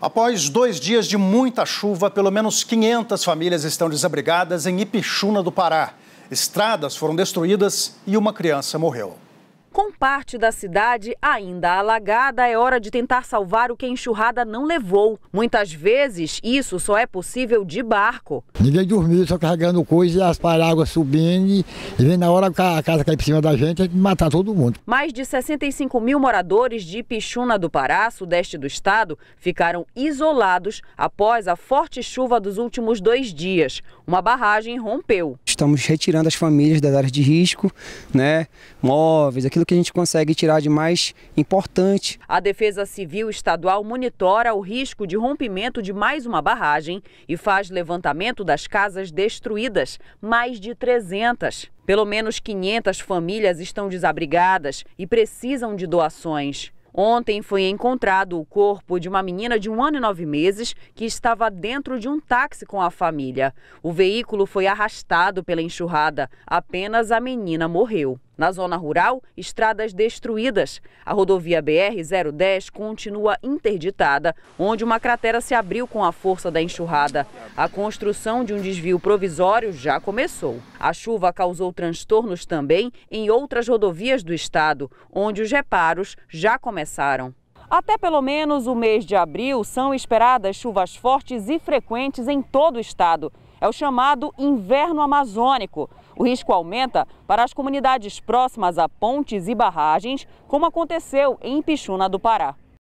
Após dois dias de muita chuva, pelo menos 500 famílias estão desabrigadas em Ipixuna do Pará. Estradas foram destruídas e uma criança morreu. Com parte da cidade ainda alagada, é hora de tentar salvar o que a enxurrada não levou. Muitas vezes, isso só é possível de barco. Ninguém dormiu, só carregando coisas, e as paráguas subindo. E vem na hora que a casa cai por cima da gente, tem matar todo mundo. Mais de 65 mil moradores de Pichuna do Pará, sudeste do estado, ficaram isolados após a forte chuva dos últimos dois dias. Uma barragem rompeu estamos retirando as famílias das áreas de risco, né, móveis, aquilo que a gente consegue tirar de mais importante. A Defesa Civil Estadual monitora o risco de rompimento de mais uma barragem e faz levantamento das casas destruídas, mais de 300. Pelo menos 500 famílias estão desabrigadas e precisam de doações. Ontem foi encontrado o corpo de uma menina de um ano e nove meses que estava dentro de um táxi com a família. O veículo foi arrastado pela enxurrada. Apenas a menina morreu. Na zona rural, estradas destruídas. A rodovia BR-010 continua interditada, onde uma cratera se abriu com a força da enxurrada. A construção de um desvio provisório já começou. A chuva causou transtornos também em outras rodovias do estado, onde os reparos já começaram. Até pelo menos o mês de abril, são esperadas chuvas fortes e frequentes em todo o estado é o chamado inverno amazônico. O risco aumenta para as comunidades próximas a pontes e barragens, como aconteceu em Pixuna do Pará.